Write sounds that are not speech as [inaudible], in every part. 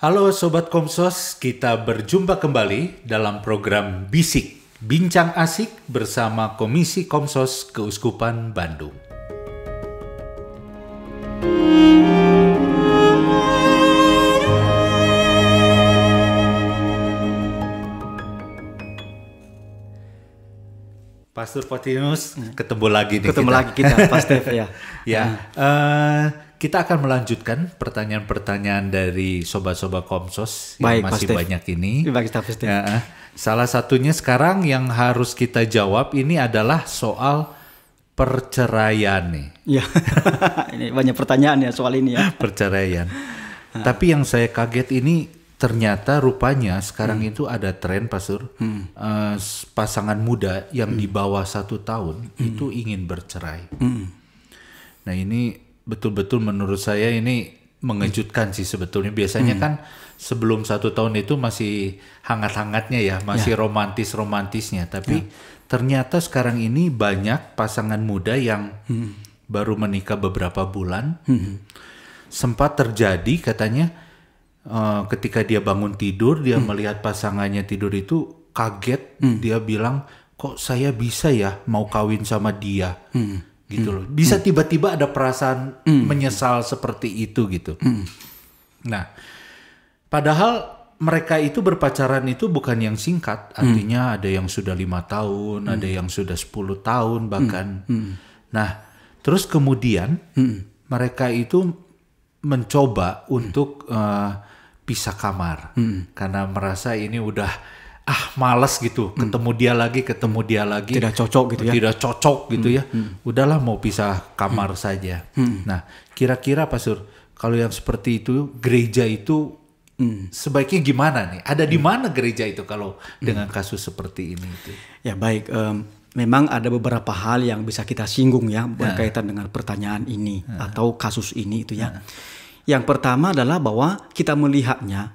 Halo Sobat Komsos, kita berjumpa kembali dalam program Bisik, Bincang Asik bersama Komisi Komsos Keuskupan Bandung. Pastor Potinus, hmm. ketemu lagi nih Ketemu kita. lagi kita, Pastor ya. [laughs] ya, hmm. uh, kita akan melanjutkan pertanyaan-pertanyaan dari sobat-sobat Komsos yang Baik, masih banyak ini. Baik, ya, salah satunya sekarang yang harus kita jawab ini adalah soal perceraian nih. Ya, [laughs] ini banyak pertanyaan ya soal ini ya. [laughs] perceraian. Tapi yang saya kaget ini ternyata rupanya sekarang hmm. itu ada tren pasur hmm. uh, pasangan muda yang hmm. di bawah satu tahun hmm. itu ingin bercerai. Hmm. Nah ini betul-betul menurut saya ini mengejutkan sih sebetulnya. Biasanya hmm. kan sebelum satu tahun itu masih hangat-hangatnya ya, masih ya. romantis-romantisnya. Tapi ya. ternyata sekarang ini banyak pasangan muda yang hmm. baru menikah beberapa bulan. Hmm. Sempat terjadi katanya uh, ketika dia bangun tidur, dia hmm. melihat pasangannya tidur itu kaget. Hmm. Dia bilang, kok saya bisa ya mau kawin sama dia. Hmm gitu hmm. loh. Bisa hmm. tiba-tiba ada perasaan hmm. menyesal seperti itu gitu. Nah, padahal mereka itu berpacaran itu bukan yang singkat, artinya mm. ada yang sudah lima tahun, mm. ada yang sudah 10 tahun bahkan. Mm. Mm. Nah, terus kemudian mm. mereka itu mencoba untuk uh, pisah kamar hmm. karena merasa ini udah ah males gitu hmm. ketemu dia lagi ketemu dia lagi tidak cocok gitu ya tidak cocok gitu hmm. ya hmm. udahlah mau pisah kamar hmm. saja hmm. nah kira-kira pak sur kalau yang seperti itu gereja itu hmm. sebaiknya gimana nih ada di hmm. mana gereja itu kalau hmm. dengan kasus seperti ini itu ya baik um, memang ada beberapa hal yang bisa kita singgung ya berkaitan hmm. dengan pertanyaan ini hmm. atau kasus ini itu ya hmm. yang pertama adalah bahwa kita melihatnya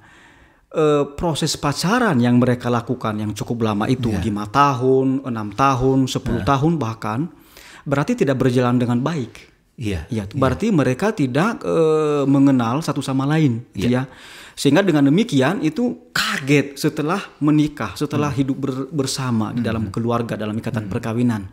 uh, proses pacaran yang mereka lakukan yang cukup lama itu iya. lima 5 tahun, enam tahun, 10 yeah. Iya. tahun bahkan berarti tidak berjalan dengan baik. Iya. Yeah. Ya, iya. berarti yeah. mereka tidak uh, mengenal satu sama lain, gitu yeah. ya. Sehingga dengan demikian itu kaget setelah menikah, setelah mm. hidup ber bersama mm. di dalam hmm. keluarga, dalam ikatan mm. perkawinan.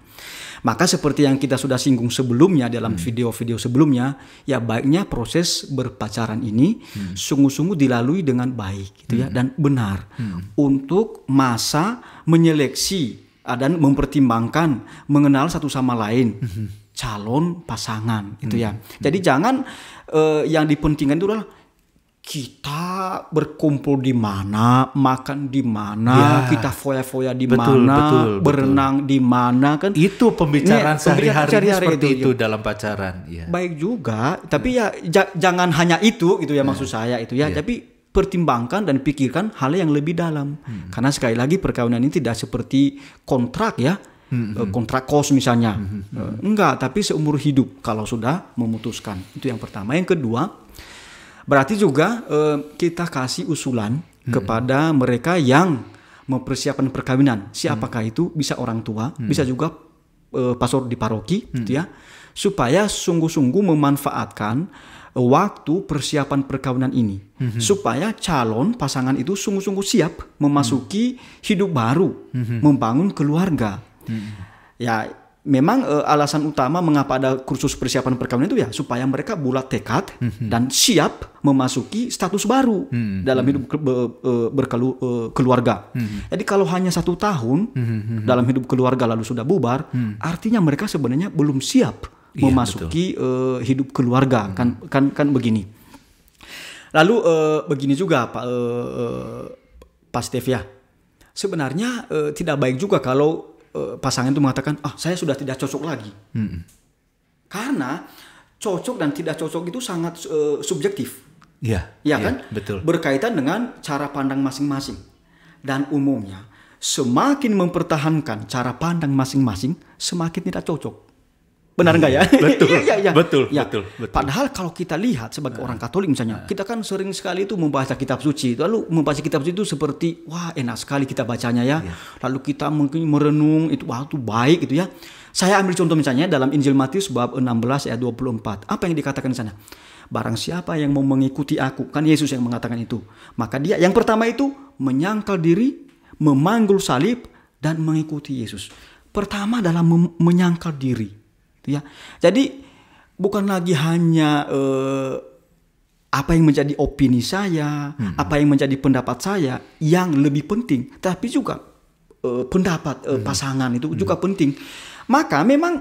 Maka seperti yang kita sudah singgung sebelumnya dalam hmm. video-video hmm. sebelumnya, ya baiknya proses berpacaran ini hmm. sungguh-sungguh hmm. dilalui dengan baik gitu ya hmm. dan benar hmm. untuk masa menyeleksi ah, dan mempertimbangkan mengenal satu sama lain. Hmm calon pasangan gitu ya. Hmm. Jadi jangan uh, yang dipentingkan itu adalah kita berkumpul di mana, makan di mana, ya. kita foya-foya di betul, mana, betul, berenang betul. di mana kan? Itu pembicaraan iya, sehari-hari sehari seperti itu, itu gitu. dalam pacaran. Ya. Baik juga, tapi iya. ya, ya jangan hanya itu gitu ya, ya maksud saya itu ya. ya. Tapi pertimbangkan dan pikirkan hal yang lebih dalam. Hmm. Karena sekali lagi perkawinan ini tidak seperti kontrak ya hmm. Eh, hmm. kontrak kos misalnya. Hmm. hmm, hmm. Eh, enggak, tapi seumur hidup kalau sudah memutuskan. Itu yang pertama. Yang kedua, Berarti juga eh, kita kasih usulan hmm. kepada mereka yang mempersiapkan perkawinan. Siapakah hmm. itu? Bisa orang tua, hmm. bisa juga eh, pastor di paroki, hmm. gitu ya. Supaya sungguh-sungguh memanfaatkan eh, waktu persiapan perkawinan ini hmm supaya calon pasangan itu sungguh-sungguh siap memasuki hmm hidup baru, hmm membangun keluarga. hmm Ya memang uh, alasan utama mengapa ada kursus persiapan perkawinan itu ya supaya mereka bulat tekad mm-hmm. dan siap memasuki status baru mm-hmm. dalam hidup ke, be, eh, berkelu, eh, keluarga. Mm-hmm. Jadi kalau hanya satu tahun mm-hmm. dalam hidup keluarga lalu sudah bubar, mm artinya mereka sebenarnya belum siap iya, memasuki uh, hidup keluarga mm-hmm. kan kan kan begini. Lalu uh, begini juga Pak uh, Pak Steve ya. sebenarnya uh, tidak baik juga kalau Eh, pasangan itu mengatakan ah saya sudah tidak cocok lagi hmm. karena cocok dan tidak cocok itu sangat uh, subjektif Iya. Iya, iya kan? Ya, betul. Berkaitan dengan cara pandang masing-masing. Dan umumnya, semakin mempertahankan cara pandang masing-masing, semakin tidak cocok. Benar nggak ya? [laughs] Betul. ya, ya, betul, ya. betul, betul. Padahal kalau kita lihat sebagai orang Katolik misalnya, ya. kita kan sering sekali itu membaca kitab suci. Lalu membaca kitab suci itu seperti wah enak sekali kita bacanya ya. ya. Lalu kita mungkin merenung itu wah itu baik gitu ya. Saya ambil contoh misalnya dalam Injil Matius bab 16 ayat 24. Apa yang dikatakan di sana? Barang siapa yang mau mengikuti aku, kan Yesus yang mengatakan itu. Maka dia yang pertama itu menyangkal diri, memanggul salib dan mengikuti Yesus. Pertama dalam menyangkal diri gitu ya. Jadi bukan lagi hanya uh, apa yang menjadi opini saya, hmm. apa yang menjadi pendapat saya yang lebih penting, tapi juga uh, pendapat uh, hmm. pasangan itu hmm. juga penting. Maka memang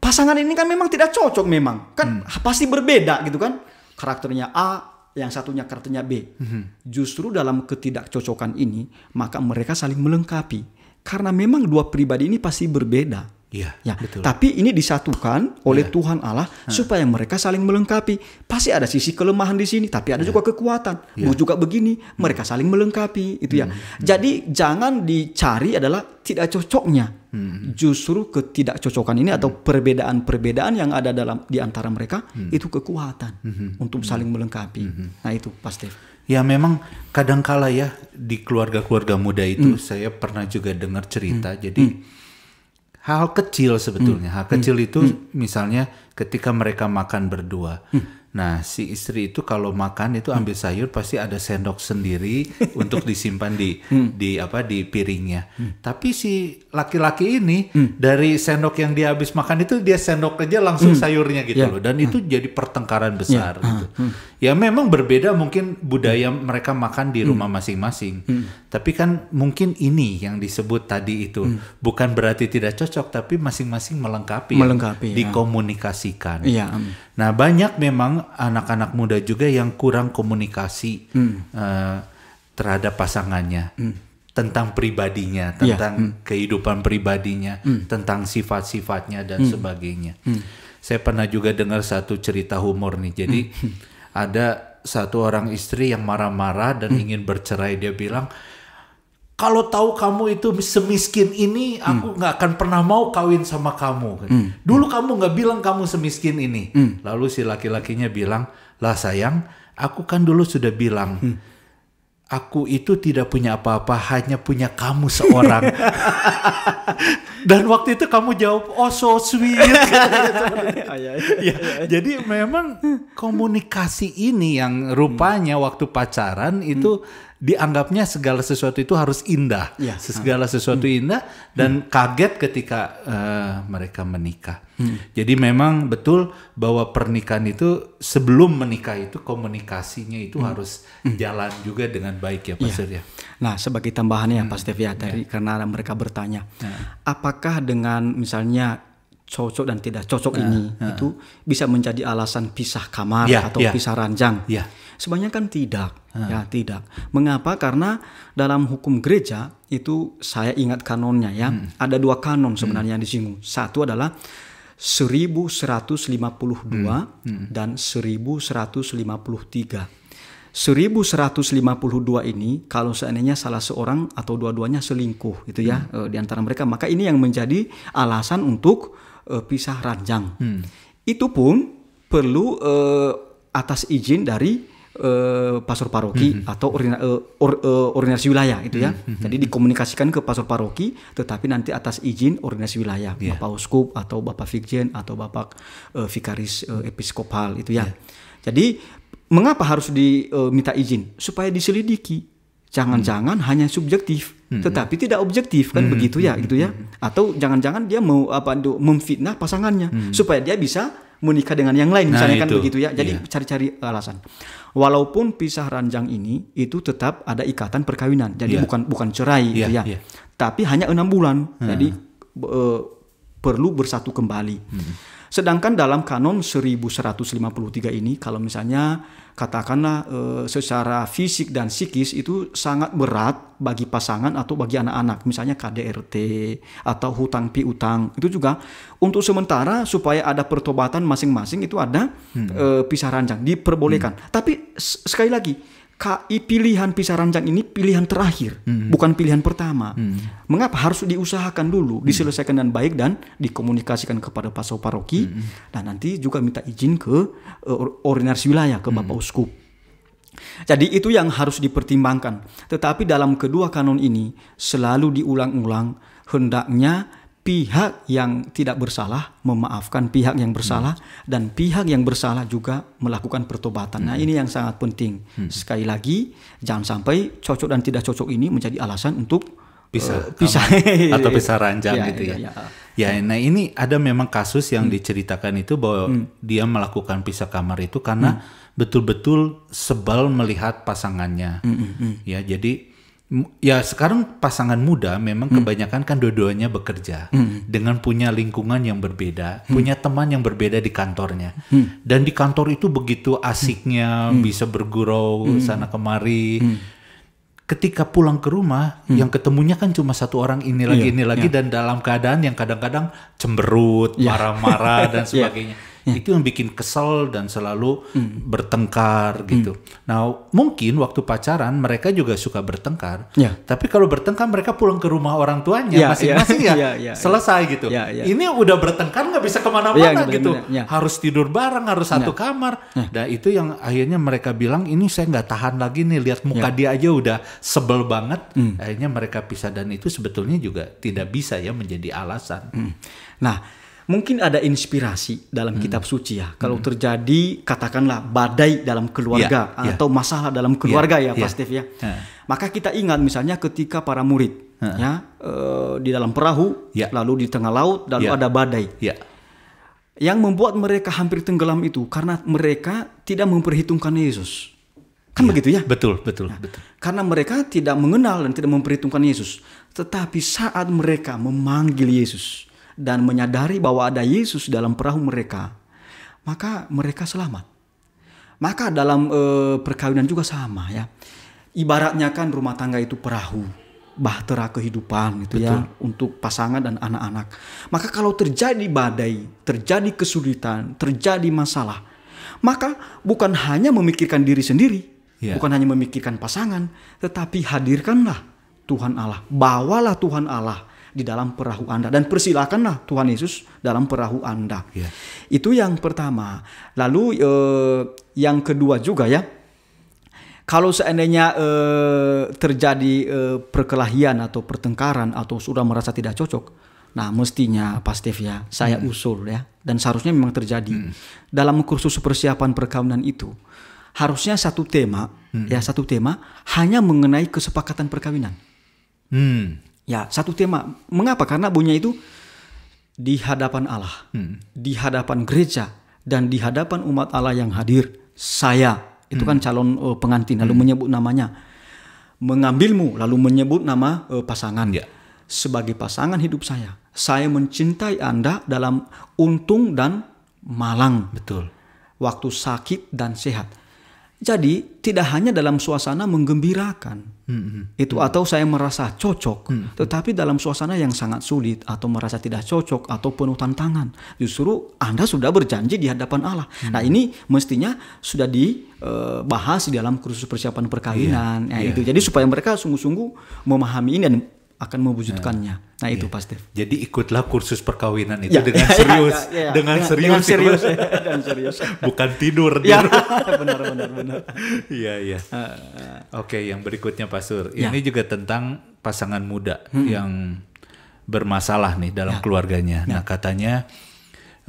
pasangan ini kan memang tidak cocok memang, kan hmm. pasti berbeda gitu kan. Karakternya A, yang satunya karakternya B. -hmm. Justru dalam ketidakcocokan ini, maka mereka saling melengkapi. Karena memang dua pribadi ini pasti berbeda. Iya, ya. betul. Tapi ini disatukan oleh ya. Tuhan Allah ha. supaya mereka saling melengkapi. Pasti ada sisi kelemahan di sini, tapi ada ya. juga kekuatan. Ya. Mau juga begini, hmm. mereka saling melengkapi, itu ya. Hmm. Hmm. Jadi hmm. jangan dicari adalah tidak cocoknya. Hmm. Justru ketidakcocokan ini hmm. atau perbedaan-perbedaan yang ada dalam di antara mereka hmm. itu kekuatan hmm. untuk hmm. saling melengkapi. Hmm. Nah, itu pasti. Ya memang kadangkala ya di keluarga-keluarga muda itu hmm. saya pernah juga dengar cerita. Hmm. Jadi hmm hal kecil sebetulnya. Hmm. Hal kecil hmm. itu hmm. misalnya ketika mereka makan berdua. Hmm. Nah, si istri itu kalau makan itu ambil hmm. sayur pasti ada sendok sendiri [laughs] untuk disimpan di hmm. di apa di piringnya. Hmm. Tapi si laki-laki ini hmm. dari sendok yang dia habis makan itu dia sendok aja langsung hmm. sayurnya gitu yeah. loh dan itu hmm. jadi pertengkaran ya. besar yeah. gitu. Ya memang berbeda mungkin budaya mereka makan di rumah masing-masing. Tapi kan mungkin ini yang disebut tadi itu hmm. bukan berarti tidak cocok, tapi masing-masing melengkapi, ya. melengkapi, ya. dikomunikasikan. Iya. Nah banyak memang anak-anak muda juga yang kurang komunikasi hmm. uh, terhadap pasangannya. Hmm. tentang pribadinya, iya, tentang ya, hmm. kehidupan pribadinya, hmm. tentang sifat-sifatnya dan hmm. sebagainya. Hmm. Saya pernah juga dengar satu cerita humor nih. Jadi hmm. ada satu orang istri yang marah-marah dan hmm. ingin bercerai. Dia bilang, kalau tahu kamu itu semiskin ini, hmm. aku nggak hmm. akan pernah mau kawin sama kamu. Hmm. hmm. Dulu hmm. kamu nggak bilang kamu semiskin ini. Hmm. Lalu si laki-lakinya bilang, lah sayang, aku kan dulu sudah bilang, hmm. aku itu tidak punya apa-apa, hanya punya kamu seorang. [laughs] Dan waktu itu kamu jawab, oh so sweet. [laughs] Iya, iya, ya, iya, jadi memang hmm. komunikasi ini yang rupanya waktu pacaran itu. Hmm dianggapnya segala sesuatu itu harus indah, ya. segala sesuatu hmm. indah dan hmm. kaget ketika uh, mereka menikah. Hmm. Jadi memang betul bahwa pernikahan itu sebelum menikah itu komunikasinya itu hmm. harus hmm. jalan juga dengan baik ya Pak ya. Surya. Nah sebagai tambahannya hmm. Pak Stevia ya tadi ya. karena mereka bertanya, ya. apakah dengan misalnya cocok dan tidak cocok ya. ini ya. itu bisa menjadi alasan pisah kamar ya. atau ya. pisah ranjang? Ya Sebanyak kan tidak, hmm. ya tidak. Mengapa? Karena dalam hukum gereja itu saya ingat kanonnya ya. Hmm. Ada dua kanon hmm. sebenarnya hmm. yang disinggung. Satu adalah 1152 hmm. Hmm. dan 1153. 1152 ini kalau seandainya salah seorang atau dua-duanya selingkuh gitu ya hmm. Eh, di antara mereka maka ini yang menjadi alasan untuk uh, pisah ranjang. Hmm. Itu pun perlu uh, atas izin dari Eh, pastor paroki hmm. atau ordina, uh, eh, or, uh, ordinasi wilayah itu ya. Hmm. Jadi dikomunikasikan ke pastor paroki, tetapi nanti atas izin ordinasi wilayah yeah. bapak uskup atau bapak vikjen atau bapak uh, vikaris uh, episkopal itu ya. Yeah. Jadi mengapa harus diminta uh, izin supaya diselidiki? Jangan-jangan hmm. hanya subjektif, hmm. tetapi tidak objektif kan hmm. begitu ya, mhm, gitu ya. Mhm, atau jangan-jangan dia mau apa memfitnah pasangannya hmm. supaya dia bisa menikah dengan yang lain misalnya nah, kan begitu ya. Jadi iya. cari-cari yeah. alasan walaupun pisah ranjang ini itu tetap ada ikatan perkawinan. Jadi yeah. bukan bukan cerai yeah, gitu iya, ya. Yeah. Tapi hanya enam bulan. Hmm. Jadi e, perlu bersatu kembali. Hmm. Sedangkan dalam kanon 1153 ini kalau misalnya katakanlah eh, secara fisik dan psikis itu sangat berat bagi pasangan atau bagi anak-anak misalnya KDRT atau hutang piutang itu juga untuk sementara supaya ada pertobatan masing-masing itu ada hmm. eh, pisah ranjang diperbolehkan hmm. tapi sekali lagi KI pilihan pisah ranjang ini pilihan terakhir, hmm. bukan pilihan pertama. Hmm. Mengapa harus diusahakan dulu, hmm. diselesaikan dengan baik dan dikomunikasikan kepada pasau paroki hmm. dan nanti juga minta izin ke uh, ordinasi wilayah ke Bapak hmm. Uskup. Jadi itu yang harus dipertimbangkan. Tetapi dalam kedua kanon ini selalu diulang-ulang hendaknya pihak yang tidak bersalah memaafkan pihak yang bersalah hmm. dan pihak yang bersalah juga melakukan pertobatan. Nah, hmm. Nah, ini yang sangat penting. Hmm. Sekali lagi, jangan sampai cocok dan tidak cocok ini menjadi alasan untuk bisa uh, bisa atau bisa [laughs] ranjang ya, gitu ya. ya. Ya, ya. nah ini ada memang kasus yang hmm. diceritakan itu bahwa hmm. dia melakukan pisah kamar itu karena hmm. betul-betul hmm. sebal melihat pasangannya. hmm. hmm, hmm. Ya, jadi ya sekarang pasangan muda memang hmm. kebanyakan kan dua-duanya bekerja hmm. dengan punya lingkungan yang berbeda, hmm. punya teman yang berbeda di kantornya. Hmm. Dan di kantor itu begitu hmm. asiknya hmm. bisa bergurau hmm. sana kemari. Hmm. Ketika pulang ke rumah, hmm. yang ketemunya kan cuma satu orang ini lagi yeah, ini lagi yeah. dan dalam keadaan yang kadang-kadang cemberut, iya. marah-marah yeah. dan [laughs] iya. sebagainya. yeah yeah. itu yang bikin kesel dan selalu mm. bertengkar hmm. gitu. Mm. Nah mungkin waktu pacaran mereka juga suka bertengkar, yeah. tapi kalau bertengkar mereka pulang ke rumah orang tuanya ya, ya. masing-masing yeah, yeah. ya yeah, [laughs] yeah, ya, selesai yeah. gitu. Yeah, yeah. Ini udah bertengkar nggak bisa kemana-mana yeah, gitu, yeah. harus tidur bareng, harus satu yeah. kamar. Yeah. Nah itu yang akhirnya mereka bilang ini saya nggak tahan lagi nih lihat muka yeah. dia aja udah sebel banget. Mm. Akhirnya mereka pisah dan itu sebetulnya juga tidak bisa ya menjadi alasan. Mm. Nah Mungkin ada inspirasi dalam hmm. kitab suci ya. Kalau hmm. terjadi katakanlah badai dalam keluarga yeah, ya. atau masalah dalam ya, keluarga yeah, ya, Pak yeah. Steve ya. Yeah. Maka kita ingat misalnya ketika para murid yeah. ya e, di dalam perahu yeah. lalu di tengah laut lalu yeah. ada badai. Yeah. Yang membuat mereka hampir tenggelam itu karena mereka tidak memperhitungkan Yesus. Kan ya, begitu ya? Betul, betul, nah, betul. Karena mereka tidak mengenal dan tidak memperhitungkan Yesus. Tetapi saat mereka memanggil Yesus, dan menyadari bahwa ada Yesus dalam perahu mereka, maka mereka selamat. Maka dalam e, perkawinan juga sama ya. Ibaratnya kan rumah tangga itu perahu, bahtera kehidupan gitu ya, Betul. ya untuk pasangan dan anak-anak. Maka kalau terjadi badai, terjadi kesulitan, terjadi masalah, maka bukan hanya memikirkan diri sendiri, yeah. bukan hanya memikirkan pasangan, tetapi hadirkanlah Tuhan Allah, bawalah Tuhan Allah di dalam perahu Anda dan persilakanlah Tuhan Yesus dalam perahu Anda. Yeah. Itu yang pertama. Lalu eh, yang kedua juga ya, kalau seandainya eh, terjadi eh, perkelahian atau pertengkaran atau sudah merasa tidak cocok, Nah, mestinya Pak Steve ya, saya hmm. usul ya, dan seharusnya memang terjadi hmm. dalam kursus persiapan perkawinan itu harusnya satu tema hmm. ya satu tema hanya mengenai kesepakatan perkawinan. Hmm. Ya, satu tema. Mengapa? Karena bunyinya itu di hadapan Allah, hmm. di hadapan gereja, dan di hadapan umat Allah yang hadir. Saya itu kan hmm. calon uh, pengantin, lalu hmm. menyebut namanya, mengambilmu, lalu menyebut nama uh, pasangan. ya. Sebagai pasangan hidup saya, saya mencintai Anda dalam untung dan malang. Betul. Waktu sakit dan sehat jadi tidak hanya dalam suasana menggembirakan hmm. itu hmm. atau saya merasa cocok, hmm. tetapi dalam suasana yang sangat sulit atau merasa tidak cocok atau penuh tantangan, justru Anda sudah berjanji di hadapan Allah. Hmm. Nah ini mestinya sudah dibahas eh, di dalam kursus persiapan perkawinan, yeah. Iya, ya yeah. itu. Jadi supaya mereka sungguh-sungguh memahami ini dan akan mewujudkannya. Nah, nah itu yeah. pasti. Jadi ikutlah kursus perkawinan itu yeah. dengan [laughs] ya, serius, yeah, ya, dengan, dengan serius, dengan serius, dengan serius. [laughs] Bukan tidur. Ya, [laughs] benar, benar, benar. Iya, iya. Eh, eh. Oke, yang berikutnya Pak Sur, ini juga tentang pasangan muda hmm. yang bermasalah nih dalam keluarganya. Nah, katanya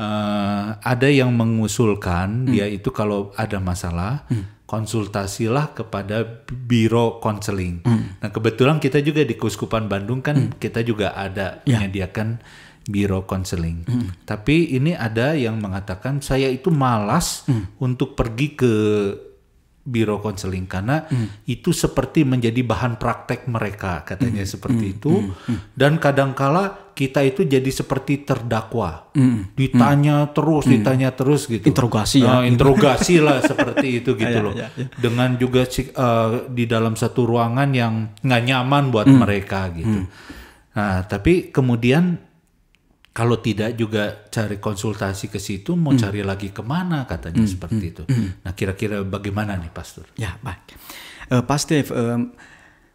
uh, ada yang mengusulkan hmm. dia itu kalau ada masalah. Hmm konsultasilah kepada biro konseling. Mm. Nah, kebetulan kita juga di Kuskupan Bandung kan mm. kita juga ada yeah. menyediakan biro konseling. Mm. Tapi ini ada yang mengatakan saya itu malas mm. untuk pergi ke biro konseling karena hmm. itu seperti menjadi bahan praktek mereka katanya hmm. seperti hmm. itu hmm. hmm. dan kadangkala kita itu jadi seperti terdakwa hmm. ditanya hmm. terus hmm. ditanya terus gitu interogasi ya uh, interogasi lah seperti itu gitu iya, loh ya, ya, ya. dengan juga uh, di dalam satu ruangan yang nggak nyaman buat hmm. mereka gitu hmm. nah tapi kemudian kalau tidak juga cari konsultasi ke situ mau hmm. cari lagi kemana katanya hmm. seperti hmm. itu. Hmm. Nah kira-kira bagaimana nih Pastor? Ya baik, uh, eh, Pastor um,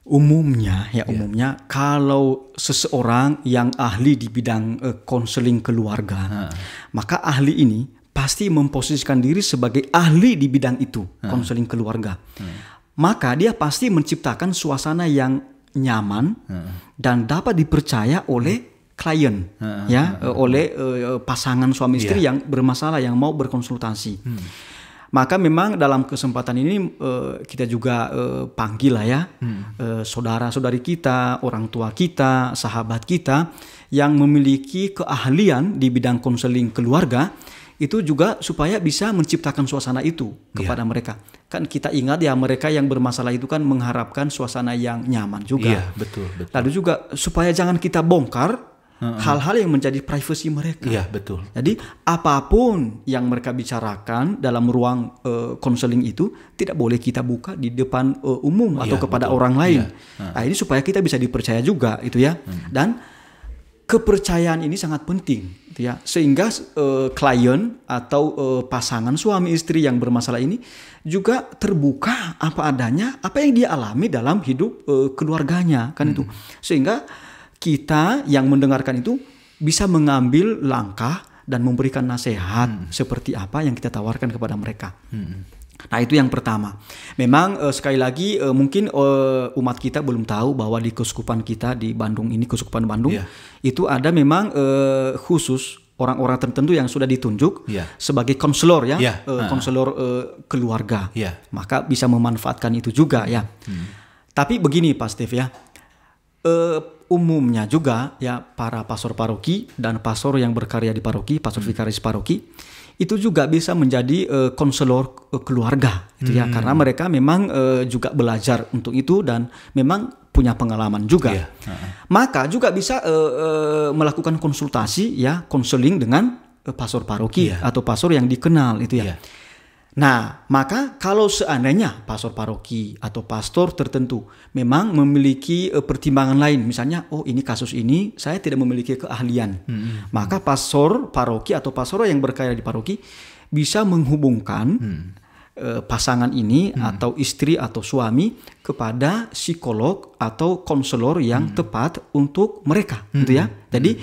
umumnya ya, ya umumnya kalau seseorang yang ahli di bidang eh, konseling uh, keluarga, ha. maka ahli ini pasti memposisikan diri sebagai ahli di bidang itu konseling keluarga. Ha. Maka dia pasti menciptakan suasana yang nyaman dan dapat dipercaya oleh klien uh, ah, ya uh, oleh uh, pasangan suami istri yeah. yang bermasalah yang mau berkonsultasi. Hmm. Maka memang dalam kesempatan ini eh, kita juga panggil lah ya hmm. saudara-saudari kita, orang tua kita, sahabat kita yang memiliki keahlian di bidang konseling keluarga itu juga supaya bisa menciptakan suasana itu iya. kepada yeah. mereka. Kan kita ingat ya mereka yang bermasalah itu kan mengharapkan suasana yang nyaman juga. yeah, betul, betul. Lalu juga supaya jangan kita bongkar hal-hal yang menjadi privasi mereka. Iya betul. Jadi apapun yang mereka bicarakan dalam ruang eh, konseling uh, itu tidak boleh kita buka di depan uh, umum iya, atau ya, kepada betul. orang lain. Ya. Nah ini supaya kita bisa dipercaya juga itu ya. -huh. Hmm. Dan kepercayaan ini sangat penting, gitu ya. Sehingga uh, klien atau uh, pasangan suami istri yang bermasalah ini juga terbuka apa adanya, apa yang dia alami dalam hidup uh, keluarganya kan -huh. Hmm. itu. Sehingga kita yang mendengarkan itu bisa mengambil langkah dan memberikan nasihat hmm. seperti apa yang kita tawarkan kepada mereka. Hmm. Nah itu yang pertama. Memang uh, sekali lagi uh, mungkin uh, umat kita belum tahu bahwa di keuskupan kita di Bandung ini keuskupan Bandung yeah. itu ada memang khusus orang-orang tertentu yang sudah ditunjuk yeah. sebagai konselor ya, yeah. Iya. uh. konselor keluarga. Yeah. Maka bisa memanfaatkan itu juga ya. Hmm. Tapi begini Pak Steve ya, umumnya juga ya para pastor paroki dan pastor yang berkarya di paroki, pastor hmm. vikaris paroki itu juga bisa menjadi uh, konselor uh, keluarga gitu ya. hmm. ya karena mereka memang uh, juga belajar untuk itu dan memang punya pengalaman juga. Yeah. Iya. Uh -huh. Maka juga bisa uh, uh, melakukan konsultasi ya konseling dengan uh, pastor paroki yeah. atau pastor yang dikenal itu ya. Yeah. Nah, maka kalau seandainya pastor paroki atau pastor tertentu memang memiliki eh, pertimbangan lain, misalnya, oh ini kasus ini saya tidak memiliki keahlian, hmm. maka pastor paroki atau pastor yang berkarya di paroki bisa menghubungkan hmm. Eh, pasangan ini hmm. atau istri atau suami kepada psikolog atau konselor yang hmm. tepat untuk mereka, hmm. gitu ya. Hmm. Jadi hmm.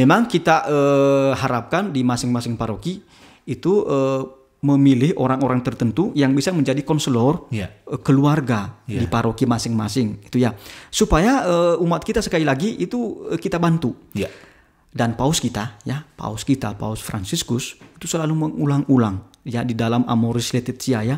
memang kita uh, harapkan di masing-masing paroki itu Uh, memilih orang-orang tertentu yang bisa menjadi konselor yeah. Ya. keluarga yeah. di ya. paroki masing-masing itu ya supaya uh, umat kita sekali lagi itu uh, kita bantu yeah. dan paus kita ya paus kita paus fransiskus itu selalu mengulang-ulang ya di dalam Amoris Laetitia ya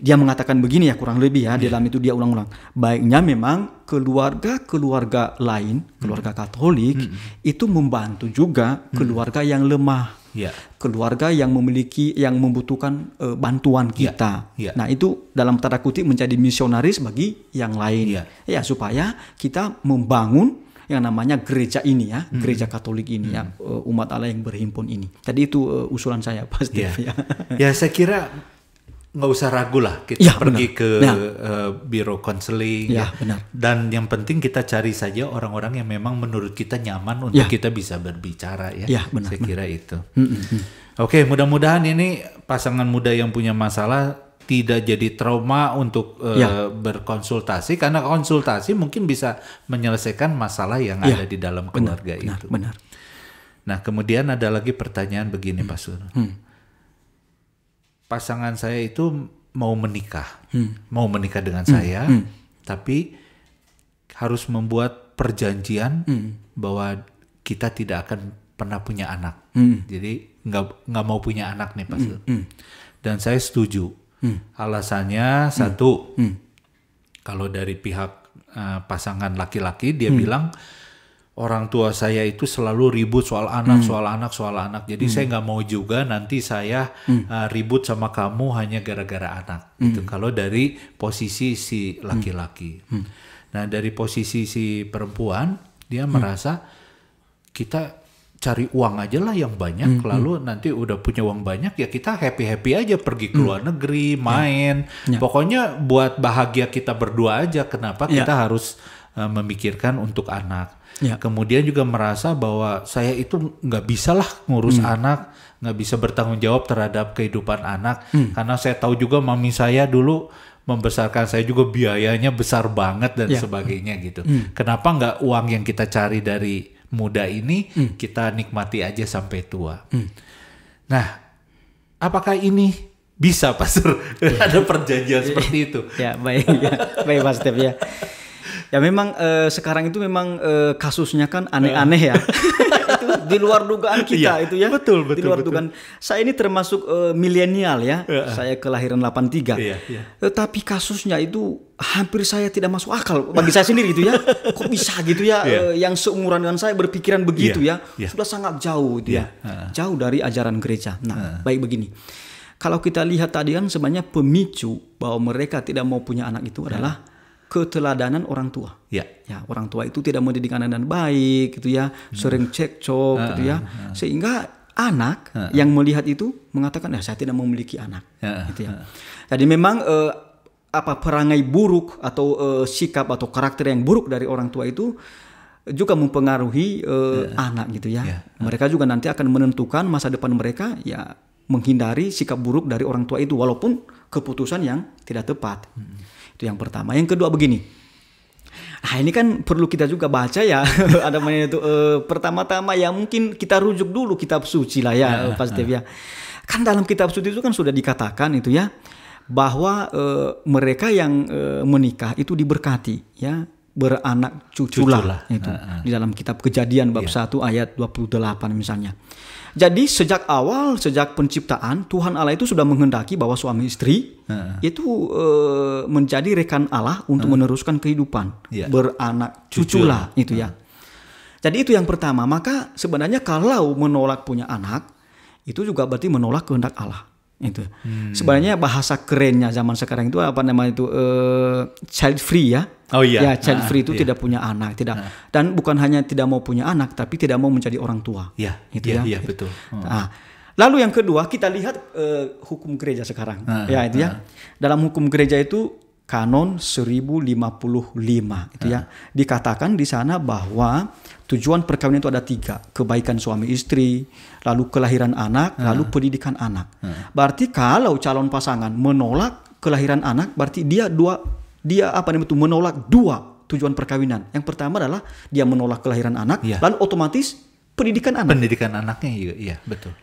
dia mengatakan begini ya kurang lebih ya yeah. di ya. dalam itu dia ulang-ulang baiknya memang keluarga keluarga lain keluarga mm. Katolik mm. itu membantu juga mm. keluarga yang lemah yeah. keluarga yang memiliki yang membutuhkan uh, bantuan ya. kita. Yeah. Yeah. Nah itu dalam tanda kutip menjadi misionaris bagi yang lain. Yeah. Ya supaya kita membangun yang namanya gereja ini ya, hmm. gereja Katolik ini ya, hmm. ya, umat Allah yang berhimpun ini. Tadi itu uh, usulan saya pasti yeah. ya. ya saya kira nggak usah ragu lah kita ya, pergi benar. ke ya. uh, biro konseling ya, ya. dan yang penting kita cari saja orang-orang yang memang menurut kita nyaman untuk ya. kita bisa berbicara ya, ya benar, saya benar. kira itu hmm, hmm, hmm. oke okay, mudah-mudahan ini pasangan muda yang punya masalah tidak jadi trauma untuk uh, ya. berkonsultasi karena konsultasi mungkin bisa menyelesaikan masalah yang ya. ada di dalam keluarga benar, itu. Benar, benar. Nah, kemudian ada lagi pertanyaan begini hmm. Pak Sun Hmm pasangan saya itu mau menikah, hmm. mau menikah dengan hmm. saya, hmm. tapi harus membuat perjanjian hmm. bahwa kita tidak akan pernah punya anak. Hmm. Jadi nggak nggak mau punya anak nih pasti. Hmm. Hmm. Dan saya setuju. Hmm. Alasannya hmm. satu, hmm. kalau dari pihak uh, pasangan laki-laki dia hmm. bilang orang tua saya itu selalu ribut soal anak, hmm. soal anak, soal anak. Jadi hmm. saya nggak mau juga nanti saya hmm. uh, ribut sama kamu hanya gara-gara anak. Gitu. Hmm. Gitu. Kalau dari posisi si laki-laki. Hmm. hmm. Nah dari posisi si perempuan dia hmm. merasa kita cari uang aja lah yang banyak hmm, lalu hmm. nanti udah punya uang banyak ya kita happy happy aja pergi ke hmm. luar hmm. negeri ya. main ya. Ya. pokoknya buat bahagia kita berdua aja kenapa ya. kita harus Eh, memikirkan untuk anak. Ya. Kemudian juga merasa bahwa saya itu nggak bisa lah ngurus hmm. anak, nggak bisa bertanggung jawab terhadap kehidupan anak, hmm. karena saya tahu juga mami saya dulu membesarkan saya juga biayanya besar banget dan ya. sebagainya gitu. Hmm. Kenapa nggak uang yang kita cari dari muda ini hmm. kita nikmati aja sampai tua? Hmm. Nah, apakah ini bisa pastor ya. [laughs] ada perjanjian [laughs] seperti itu ya baik ya baik mas ya ya memang uh, sekarang itu memang uh, kasusnya kan aneh-aneh ya. [laughs] itu di luar dugaan kita iya, itu ya. Betul, betul. Di luar betul. dugaan. Saya ini termasuk uh, milenial ya. Iya. Saya kelahiran 83. Iya, iya. Tapi kasusnya itu hampir saya tidak masuk akal bagi saya sendiri itu ya. Kok bisa gitu ya yeah. Iya. uh, yang seumuran dengan saya berpikiran begitu yeah. ya. Yeah. Sudah sangat jauh dia yeah. ya. Uh. Jauh dari ajaran gereja. Nah, uh. baik begini kalau kita lihat tadi kan sebenarnya pemicu bahwa mereka tidak mau punya anak itu adalah keteladanan orang tua. Ya. Ya, orang tua itu tidak mendidik anak dan baik gitu ya, hmm. sering cekcok uh, ah, gitu ya. Uh, uh. Sehingga anak uh, yang melihat itu mengatakan ya saya tidak memiliki anak. Uh, gitu ya. Jadi memang uh, apa perangai buruk atau uh, sikap atau karakter yang buruk dari orang tua itu juga mempengaruhi uh, yeah. anak gitu ya. Yeah. Ya, mereka juga nanti akan menentukan masa depan mereka ya menghindari sikap buruk dari orang tua itu walaupun keputusan yang tidak tepat. Hmm. Itu yang pertama. Yang kedua begini. Nah ini kan perlu kita juga baca ya [laughs] ada mana itu e, pertama-tama ya mungkin kita rujuk dulu kitab suci lah ya, ya positif ya. ya. Kan dalam kitab suci itu kan sudah dikatakan itu ya bahwa e, mereka yang e, menikah itu diberkati ya beranak cuculah, cuculah. itu di dalam kitab kejadian bab ya. 1 ayat 28 misalnya. Jadi sejak awal, sejak penciptaan, Tuhan Allah itu sudah menghendaki bahwa suami istri uh. itu uh, menjadi rekan Allah untuk uh. meneruskan kehidupan, yeah. beranak cuculah Cucu. itu ya. Jadi itu yang pertama. Maka sebenarnya kalau menolak punya anak, itu juga berarti menolak kehendak Allah itu hmm. sebenarnya bahasa kerennya zaman sekarang itu apa namanya itu uh, child free ya oh iya ya child ah, free itu iya. tidak punya anak tidak ah. dan bukan hanya tidak mau punya anak tapi tidak mau menjadi orang tua ya itu ya, ya. Iya, betul oh. nah, lalu yang kedua kita lihat uh, hukum gereja sekarang ah, ya itu ya ah. dalam hukum gereja itu Kanon 1055 itu ya. Ah. Dikatakan di sana bahwa tujuan perkawinan itu ada tiga, kebaikan suami istri, lalu kelahiran anak, hmm. lalu pendidikan anak. Hmm. Berarti kalau calon pasangan menolak kelahiran anak, berarti dia dua dia apa namanya itu menolak dua tujuan perkawinan. Yang pertama adalah dia menolak kelahiran anak, ya. lalu otomatis pendidikan anak. Pendidikan anaknya juga, iya, iya betul.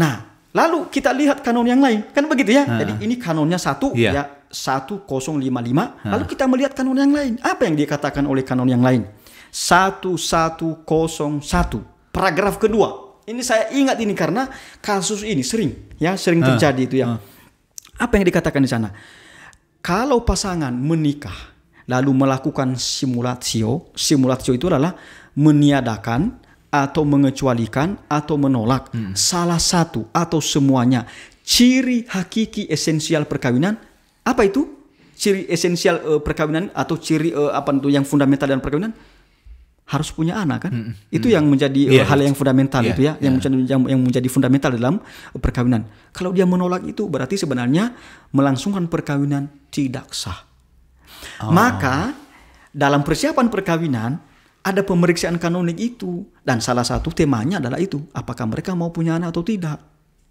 Nah, lalu kita lihat kanon yang lain, kan begitu ya? Hmm. Jadi ini kanonnya satu yeah. ya 1055 ha. lalu kita melihat kanon yang lain. Apa yang dikatakan oleh kanon yang lain? 1101 paragraf kedua. Ini saya ingat ini karena kasus ini sering ya sering terjadi itu ya. Apa yang dikatakan di sana? Kalau pasangan menikah lalu melakukan simulatio, simulatio itu adalah meniadakan atau mengecualikan atau menolak hmm. salah satu atau semuanya ciri hakiki esensial perkawinan apa itu ciri esensial uh, perkawinan atau ciri uh, apa itu yang fundamental dalam perkawinan? Harus punya anak kan? Mm -hmm. Itu yang menjadi yeah, iya, hal iya. yang fundamental yeah, itu ya, yeah. yang iya. menjadi yang, menjadi fundamental dalam eh, perkawinan. Kalau dia menolak itu berarti sebenarnya melangsungkan perkawinan tidak sah. Oh. Maka dalam persiapan perkawinan ada pemeriksaan kanonik itu dan salah satu temanya adalah itu apakah mereka mau punya anak atau tidak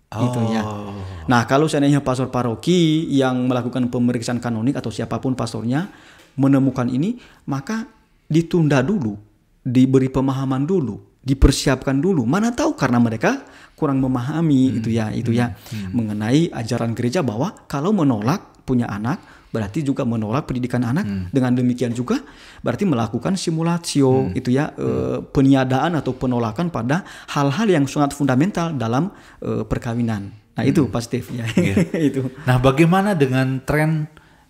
Oh. Gitu ya. Oh. Nah, kalau seandainya pastor paroki yang melakukan pemeriksaan kanonik atau siapapun pastornya menemukan ini, maka ditunda dulu, diberi pemahaman dulu, dipersiapkan dulu. Mana tahu karena mereka kurang memahami hmm. itu ya, itu hmm, ya hmm. mengenai ajaran gereja bahwa kalau menolak punya anak berarti juga menolak pendidikan anak. Hmm. Dengan demikian juga berarti melakukan simulasi hmm. itu ya hmm. E, peniadaan atau penolakan pada hal-hal yang sangat fundamental dalam e, perkawinan. Nah, hmm. itu pasti Yeah. Ya. [laughs] itu. Nah, bagaimana dengan tren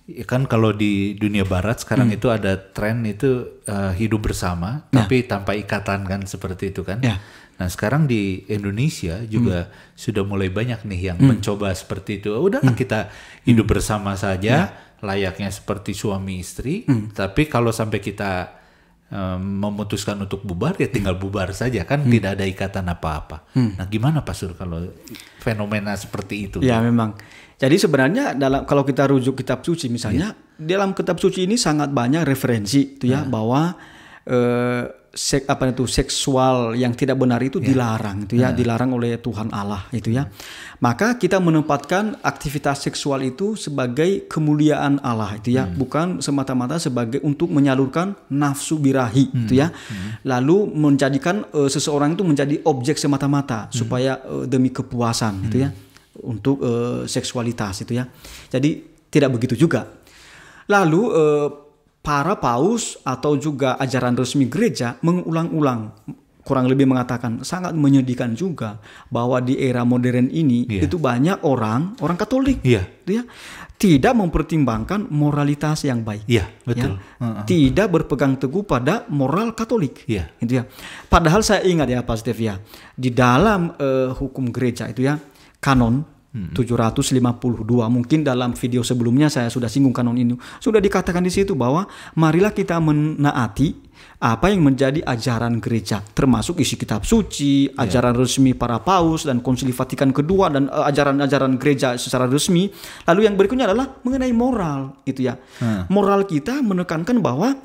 ya kan kalau di dunia barat sekarang hmm. itu ada tren itu uh, hidup bersama nah. tapi tanpa ikatan kan seperti itu kan. Ya. Nah sekarang di Indonesia juga hmm. sudah mulai banyak nih yang hmm. mencoba seperti itu. Udahlah hmm. kita hidup bersama saja. Ya layaknya seperti suami istri. Hmm. Tapi kalau sampai kita um, memutuskan untuk bubar ya tinggal bubar saja kan hmm. tidak ada ikatan apa-apa. Hmm. Nah, gimana Pak Sur kalau fenomena seperti itu? Ya, memang. Jadi sebenarnya dalam kalau kita rujuk kitab suci misalnya, ya. dalam kitab suci ini sangat banyak referensi itu ya ya bahwa eh, sek, apa itu seksual yang tidak benar itu yeah. dilarang itu ya yeah. dilarang oleh Tuhan Allah itu ya maka kita menempatkan aktivitas seksual itu sebagai kemuliaan Allah itu ya hmm. bukan semata-mata sebagai untuk menyalurkan nafsu birahi hmm. itu ya hmm. lalu menjadikan uh, seseorang itu menjadi objek semata-mata hmm. supaya uh, demi kepuasan hmm. itu ya hmm. untuk uh, seksualitas itu ya jadi tidak begitu juga lalu uh, para paus atau juga ajaran resmi gereja mengulang-ulang kurang lebih mengatakan sangat menyedihkan juga bahwa di era modern ini yeah. itu banyak orang orang Katolik yeah. Gitu ya tidak mempertimbangkan moralitas yang baik yeah, ya. betul. ya uh -huh. tidak berpegang teguh pada moral Katolik yeah. gitu ya padahal saya ingat ya Pak Stevia di dalam uh, hukum gereja itu ya kanon puluh 752 mungkin dalam video sebelumnya saya sudah singgung kanon ini sudah dikatakan di situ bahwa marilah kita menaati apa yang menjadi ajaran gereja termasuk isi kitab suci yeah. ajaran resmi para paus dan konsili Vatikan kedua dan eh, ajaran-ajaran uh, gereja secara resmi lalu yang berikutnya adalah mengenai moral itu ya hmm. moral kita menekankan bahwa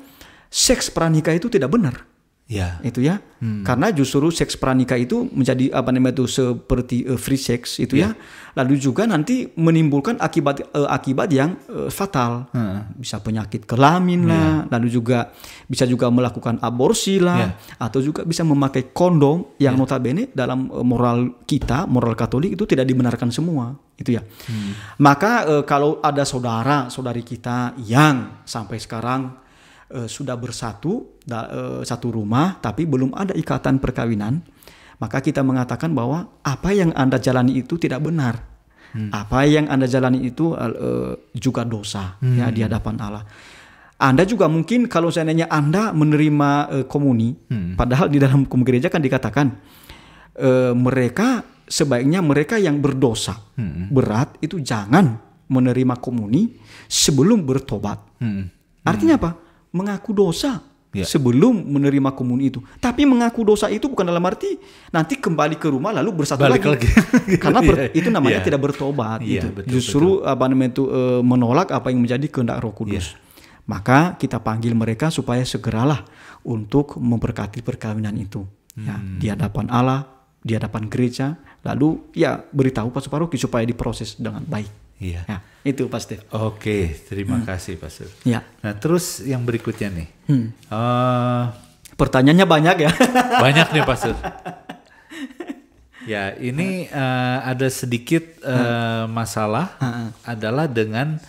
seks pranikah itu tidak benar Ya. Itu ya. Hmm. Karena justru seks pranikah itu menjadi apa namanya itu seperti uh, free sex itu ya. ya. Lalu juga nanti menimbulkan akibat uh, akibat yang uh, fatal. Hmm. Bisa penyakit kelamin ya. lah, lalu juga bisa juga melakukan aborsi lah ya. atau juga bisa memakai kondom yang ya. notabene dalam uh, moral kita, moral Katolik itu tidak dibenarkan semua itu ya. Hmm. Maka uh, kalau ada saudara, saudari kita yang sampai sekarang e, sudah bersatu da, e, satu rumah tapi belum ada ikatan perkawinan, maka kita mengatakan bahwa apa yang Anda jalani itu tidak benar. Hmm. Apa yang Anda jalani itu e, juga dosa hmm. ya di hmm. hadapan Allah. Anda juga mungkin kalau seandainya Anda menerima e, komuni, hmm. padahal di dalam gereja kan dikatakan e, mereka sebaiknya mereka yang berdosa hmm. berat itu jangan menerima komuni sebelum bertobat. Hmm. Hmm. Artinya apa? mengaku dosa yeah. sebelum menerima komuni itu. Tapi mengaku dosa itu bukan dalam arti nanti kembali ke rumah lalu bersatu Balik lagi. lagi. [laughs] Karena yeah. Iya, itu namanya yeah. tidak bertobat yeah, gitu. Betul, Justru betul. apa namanya itu e, menolak apa yang menjadi kehendak Roh Kudus. Yeah. Maka kita panggil mereka supaya segeralah untuk memberkati perkawinan itu. Ya, hmm. di hadapan Allah, di hadapan gereja, lalu ya beritahu Pak Suparoki supaya diproses dengan baik. Iya. Nah, itu pasti. Steve. Oke, terima hmm. kasih Pak Steve. Ya. Nah, terus yang berikutnya nih. Hmm. Uh, Pertanyaannya banyak ya. [laughs] banyak nih Pak Steve. [laughs] ya, ini uh, ada sedikit uh, hmm. masalah hmm. adalah dengan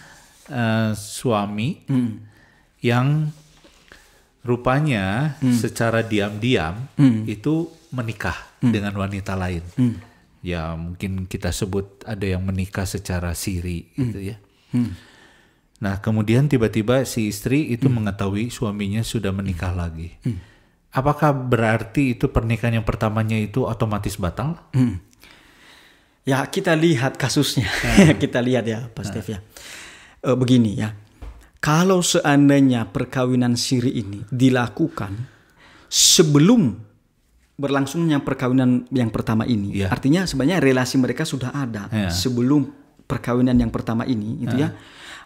uh, suami hmm. yang rupanya hmm. secara diam-diam hmm. itu menikah hmm. dengan wanita lain. Hmm ya mungkin kita sebut ada yang menikah secara siri hmm. gitu ya. Hmm. Nah kemudian tiba-tiba si istri itu hmm. mengetahui suaminya sudah menikah hmm. lagi. Hmm. Apakah berarti itu pernikahan yang pertamanya itu otomatis batal? Hmm. Ya kita lihat kasusnya, hmm. [laughs] kita lihat ya Pak hmm. Steve ya. E, begini ya, kalau seandainya perkawinan siri ini dilakukan sebelum berlangsungnya perkawinan yang pertama ini. Yeah. Artinya sebenarnya relasi mereka sudah ada yeah. sebelum perkawinan yang pertama ini gitu uh. ya. Iya.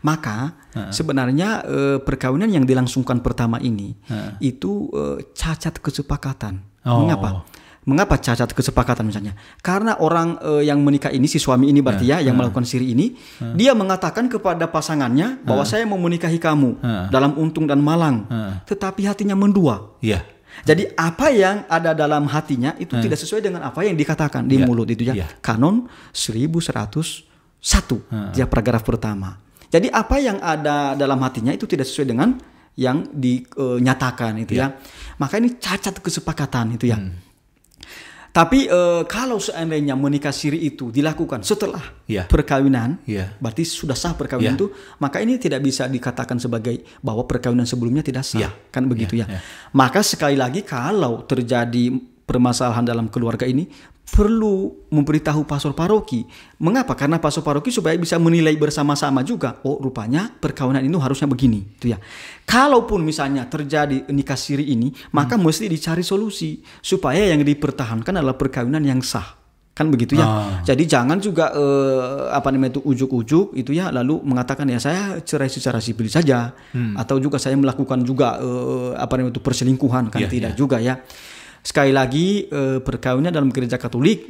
Maka uh. sebenarnya uh, perkawinan yang dilangsungkan pertama ini uh. itu uh, cacat kesepakatan. Oh. Mengapa? Mengapa cacat kesepakatan misalnya? Karena orang uh, yang menikah ini si suami ini berarti ya yang melakukan siri ini, dia mengatakan kepada pasangannya bahwa saya mau menikahi kamu dalam untung dan malang, tetapi hatinya mendua. Iya. Jadi apa yang ada dalam hatinya itu hmm. tidak sesuai dengan apa yang dikatakan di ya. mulut itu ya. ya. Kanon 1101 hmm. dia paragraf pertama. Jadi apa yang ada dalam hatinya itu tidak sesuai dengan yang dinyatakan eh, itu ya. ya. Maka ini cacat kesepakatan itu ya. Hmm. Tapi uh, kalau seandainya menikah siri itu dilakukan setelah yeah. perkawinan, yeah. berarti sudah sah perkawinan yeah. itu, maka ini tidak bisa dikatakan sebagai bahwa perkawinan sebelumnya tidak sah, yeah. kan begitu yeah. ya. Yeah. Ya. Maka sekali lagi kalau terjadi permasalahan dalam keluarga ini perlu memberitahu pastor paroki. Mengapa? Karena pastor paroki supaya bisa menilai bersama-sama juga. Oh, rupanya perkawinan itu harusnya begini, itu ya. Kalaupun misalnya terjadi nikah siri ini, maka hmm. mesti dicari solusi supaya yang dipertahankan adalah perkawinan yang sah kan begitu ya. Ah. Jadi jangan juga eh, apa namanya itu ujuk-ujuk itu ya lalu mengatakan ya saya cerai secara sipil saja hmm. atau juga saya melakukan juga eh, apa namanya itu perselingkuhan kan yeah, tidak yeah. juga ya. Sekali lagi eh, berkawinnya dalam gereja Katolik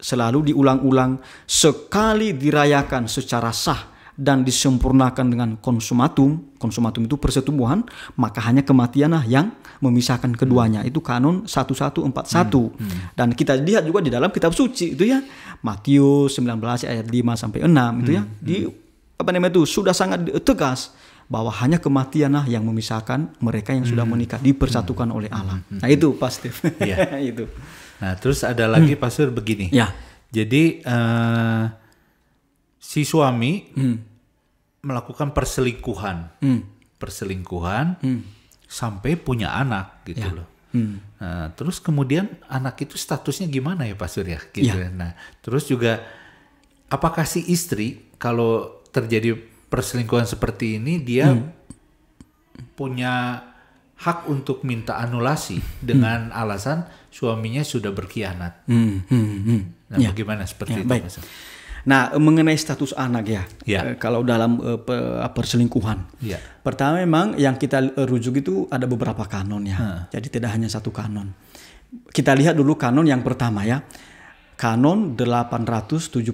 selalu diulang-ulang sekali dirayakan secara sah dan disempurnakan dengan konsumatum. Konsumatum itu persetubuhan maka hanya kematianlah yang memisahkan keduanya. Itu kanon 1141. Hmm. Hmm. Dan kita lihat juga di dalam kitab suci itu ya, Matius 19 ayat 5 sampai 6 itu ya. Hmm, di hmm. apa namanya itu sudah sangat tegas bahwa hanya kematianlah yang memisahkan mereka yang sudah hmm. menikah dipersatukan hmm. oleh Allah. Hmm. Nah itu pasti. Ya. [laughs] itu. Nah terus ada lagi hmm. pastor begini. Ya. Jadi uh, si suami hmm. melakukan perselingkuhan, hmm. perselingkuhan hmm. sampai punya anak gitu ya. loh. Hmm. Nah, terus kemudian anak itu statusnya gimana ya Pak Surya? Gitu. Ya. ya. Nah, terus juga apakah si istri kalau terjadi perselingkuhan seperti ini dia hmm. punya hak untuk minta anulasi dengan hmm. alasan suaminya sudah berkhianat. Hmm. Hmm. Hmm. Nah, ya. bagaimana seperti ya, itu? Baik. Nah, eh, mengenai status anak ya, ya. Eh, kalau dalam uh, perselingkuhan, ya. pertama memang yang kita rujuk itu ada beberapa kanon ya. Hmm. Jadi tidak hanya satu kanon. Kita lihat dulu kanon yang pertama ya, kanon 877.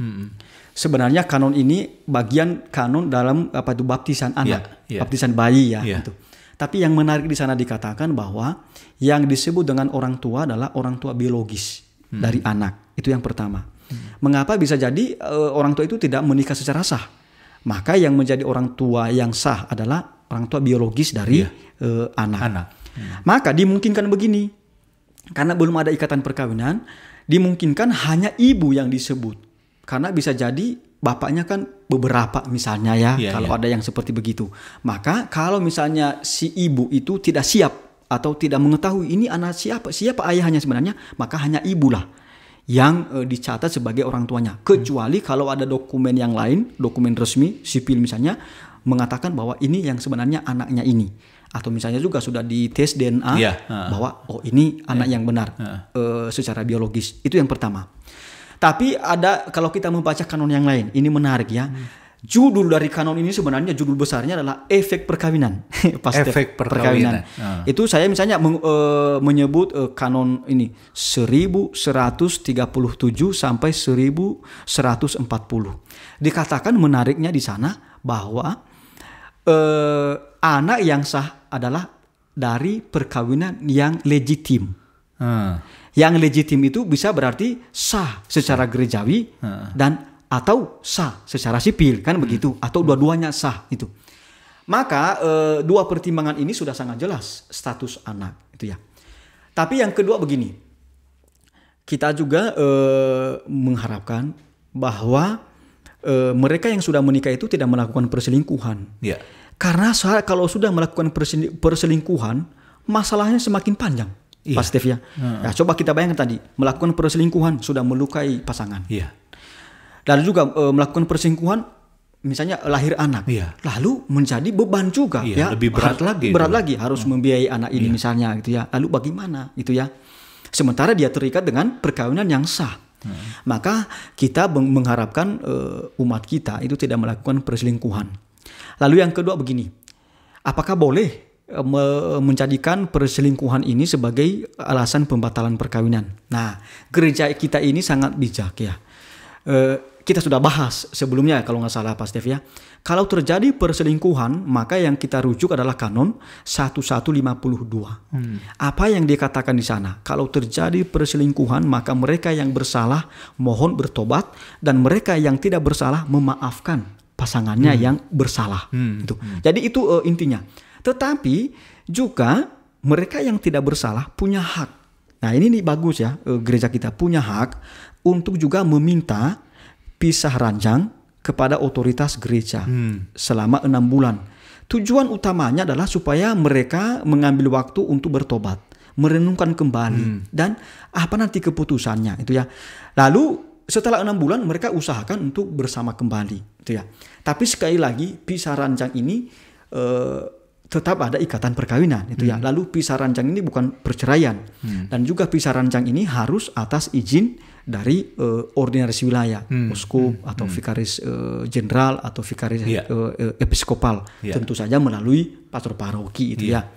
Hmm sebenarnya kanon ini bagian kanon dalam apa itu baptisan anak, yeah, yeah. baptisan bayi ya yeah. gitu. Tapi yang menarik di sana dikatakan bahwa yang disebut dengan orang tua adalah orang tua biologis hmm. dari anak. Itu yang pertama. Hmm. Mengapa bisa jadi uh, orang tua itu tidak menikah secara sah? Maka yang menjadi orang tua yang sah adalah orang tua biologis dari yeah. Iya. uh, anak. anak. Hmm. Maka dimungkinkan begini. Karena belum ada ikatan perkawinan, dimungkinkan hanya ibu yang disebut karena bisa jadi bapaknya kan beberapa misalnya ya, yeah, kalau yeah. ada yang seperti begitu. Maka kalau misalnya si ibu itu tidak siap atau tidak mengetahui ini anak siapa, siapa ayahnya sebenarnya, maka hanya ibulah yang e, dicatat sebagai orang tuanya. Hmm. Kecuali hmm. kalau ada dokumen yang lain, dokumen resmi, sipil misalnya, mengatakan bahwa ini yang sebenarnya anaknya ini. Atau misalnya juga sudah dites DNA yeah, bahwa oh ini anak yeah, yang benar uh, e, secara biologis. Itu yang pertama. Tapi ada kalau kita membaca kanon yang lain, ini menarik ya. Hmm judul dari kanon ini sebenarnya judul besarnya adalah efek perkawinan. [laughs] efek perkawinan. perkawinan. Uh. Itu saya misalnya men uh, eh, menyebut uh, kanon ini 1137 sampai 1140. Dikatakan menariknya di sana bahwa uh, anak yang sah adalah dari perkawinan yang legitim. Uh yang legitim itu bisa berarti sah secara gerejawi dan atau sah secara sipil kan hmm. begitu atau hmm. dua-duanya sah itu maka e, dua pertimbangan ini sudah sangat jelas status anak itu ya tapi yang kedua begini kita juga e, mengharapkan bahwa e, mereka yang sudah menikah itu tidak melakukan perselingkuhan yeah. karena kalau sudah melakukan perselingkuhan masalahnya semakin panjang Iya. Pak ya. Hmm. ya. coba kita bayangkan tadi melakukan perselingkuhan sudah melukai pasangan. Iya. Lalu juga e, melakukan perselingkuhan misalnya lahir anak. Iya. Lalu menjadi beban juga Iya. ya. Lebih berat Har- lagi. Berat itu. lagi harus hmm. membiayai anak ini iya. misalnya gitu ya. Lalu bagaimana gitu ya. Sementara dia terikat dengan perkawinan yang sah. Hmm. Maka kita mengharapkan e, umat kita itu tidak melakukan perselingkuhan. Lalu yang kedua begini, apakah boleh menjadikan perselingkuhan ini sebagai alasan pembatalan perkawinan. Nah, gereja kita ini sangat bijak ya. E, kita sudah bahas sebelumnya ya, kalau nggak salah Pak Steve ya. Kalau terjadi perselingkuhan, maka yang kita rujuk adalah kanon 1152. Hmm. Apa yang dikatakan di sana? Kalau terjadi perselingkuhan, maka mereka yang bersalah mohon bertobat dan mereka yang tidak bersalah memaafkan pasangannya hmm. yang bersalah. Hmm. Itu. Hmm. Jadi itu uh, intinya. Tetapi juga mereka yang tidak bersalah punya hak. Nah ini nih bagus ya eh, gereja kita punya hak untuk juga meminta pisah ranjang kepada otoritas gereja hmm. selama enam bulan. Tujuan utamanya adalah supaya mereka mengambil waktu untuk bertobat, merenungkan kembali hmm. dan apa nanti keputusannya itu ya. Lalu setelah enam bulan mereka usahakan untuk bersama kembali itu ya. Tapi sekali lagi pisah ranjang ini Uh, tetap ada ikatan perkawinan itu ya. hmm. ya. Lalu pisah rancang ini bukan perceraian hmm. dan juga pisah rancang ini harus atas izin dari uh, ordinaris wilayah, hmm. uskup hmm. atau hmm. vikaris eh, jenderal uh, atau vikaris yeah. Iya. uh, eh, episkopal, yeah. tentu saja melalui pastor paroki itu yeah.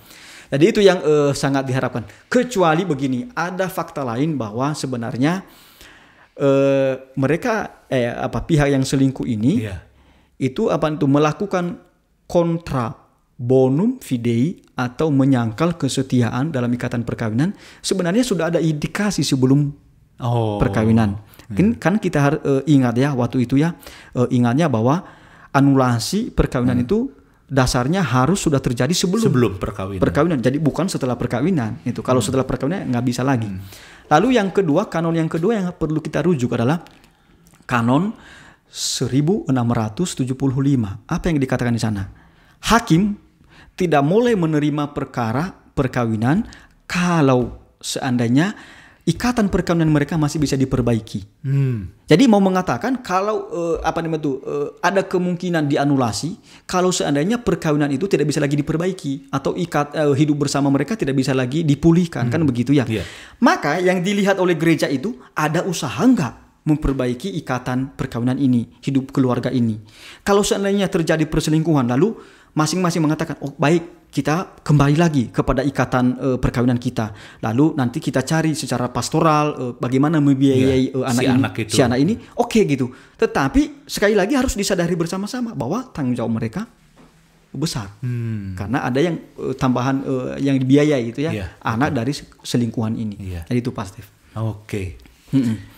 ya. Jadi itu yang uh, sangat diharapkan. Kecuali begini, ada fakta lain bahwa sebenarnya uh, mereka eh apa pihak yang selingkuh ini yeah. itu apa itu melakukan kontra bonum fidei atau menyangkal kesetiaan dalam ikatan perkawinan sebenarnya sudah ada indikasi sebelum oh. perkawinan. Kan, hmm. kan kita harus uh, eh, ingat ya waktu itu ya uh, ingatnya bahwa anulasi perkawinan hmm. itu dasarnya harus sudah terjadi sebelum sebelum perkawinan. Perkawinan. Jadi bukan setelah perkawinan itu. Kalau hmm. setelah perkawinan nggak bisa lagi. Hmm. Lalu yang kedua kanon yang kedua yang perlu kita rujuk adalah kanon 1675. Apa yang dikatakan di sana? Hakim tidak boleh menerima perkara perkawinan kalau seandainya ikatan perkawinan mereka masih bisa diperbaiki. Hmm. Jadi mau mengatakan kalau uh, apa namanya itu uh, ada kemungkinan dianulasi kalau seandainya perkawinan itu tidak bisa lagi diperbaiki atau ikat uh, hidup bersama mereka tidak bisa lagi dipulihkan kan hmm. kan begitu ya. Yeah. Maka yang dilihat oleh gereja itu ada usaha enggak memperbaiki ikatan perkawinan ini, hidup keluarga ini. Kalau seandainya terjadi perselingkuhan lalu masing-masing mengatakan oh baik kita kembali lagi kepada ikatan uh, perkawinan kita lalu nanti kita cari secara pastoral uh, bagaimana membiayai yeah, iya, uh, anak si ini anak itu. si anak ini oke okay, gitu tetapi sekali lagi harus disadari bersama-sama bahwa tanggung jawab mereka besar hmm. karena ada yang uh, tambahan uh, yang dibiayai itu ya yeah, anak betul. dari selingkuhan ini yeah. jadi itu pasti oke okay.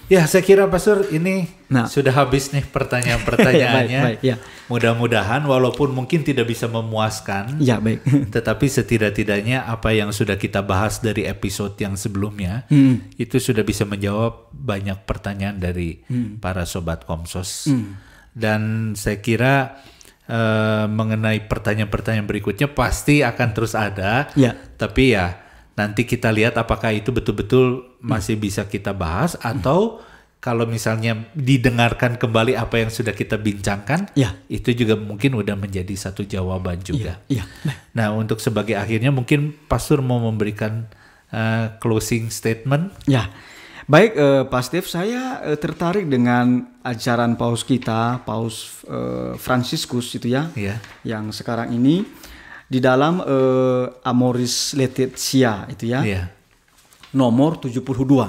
Ya, saya kira Pak Sur ini nah. sudah habis nih pertanyaan-pertanyaannya. [laughs] ya. Mudah-mudahan walaupun mungkin tidak bisa memuaskan. Ya, baik. [laughs] tetapi setidak-tidaknya apa yang sudah kita bahas dari episode yang sebelumnya hmm. itu sudah bisa menjawab banyak pertanyaan dari hmm. para sobat Komsos. Hmm. Dan saya kira uh, mengenai pertanyaan-pertanyaan berikutnya pasti akan terus ada. Ya. Tapi ya Nanti kita lihat apakah itu betul-betul masih hmm. bisa kita bahas atau hmm kalau misalnya didengarkan kembali apa yang sudah kita bincangkan, ya. itu juga mungkin sudah menjadi satu jawaban iya, juga. Ya, ya. Nah. nah, untuk sebagai akhirnya mungkin Pastor mau memberikan uh, closing statement. Ya, baik uh, Pak Steve, saya uh, tertarik dengan ajaran Paus kita, Paus uh, Franciscus itu ya, ya, yang sekarang ini di dalam uh, Amoris Laetitia itu ya. Yeah. Nomor 72. Oh.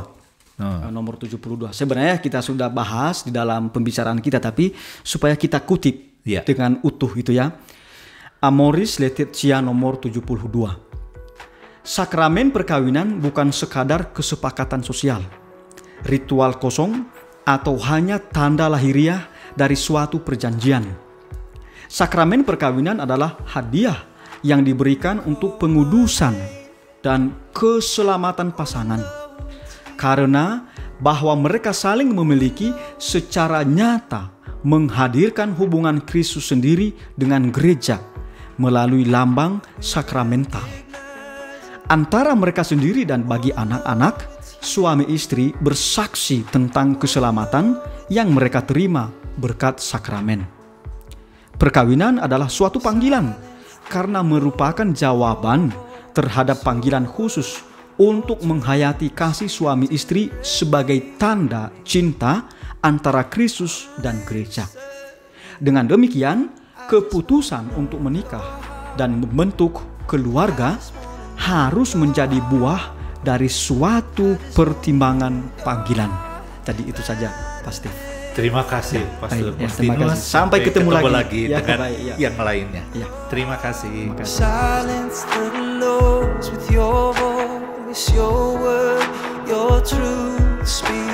Eh, nomor 72. Sebenarnya kita sudah bahas di dalam pembicaraan kita tapi supaya kita kutip yeah. dengan utuh itu ya. Amoris Laetitia nomor 72. Sakramen perkawinan bukan sekadar kesepakatan sosial, ritual kosong atau hanya tanda lahiriah dari suatu perjanjian. Sakramen perkawinan adalah hadiah yang diberikan untuk pengudusan dan keselamatan pasangan. Karena bahwa mereka saling memiliki secara nyata menghadirkan hubungan Kristus sendiri dengan gereja melalui lambang sakramental. Antara mereka sendiri dan bagi anak-anak, suami istri bersaksi tentang keselamatan yang mereka terima berkat sakramen. Perkawinan adalah suatu panggilan karena merupakan jawaban terhadap panggilan khusus untuk menghayati kasih suami istri sebagai tanda cinta antara Kristus dan gereja. Dengan demikian, keputusan untuk menikah dan membentuk keluarga harus menjadi buah dari suatu pertimbangan panggilan. Jadi itu saja, pasti. Terima kasih, ya, Pastor ya, Terima kasih. Sampai, Sampai ketemu, ketemu lagi, lagi ya, dengan baik, ya. yang lainnya. Ya. Terima kasih. Terima kasih. Silence the noise with your voice, your word, your truth. Speak.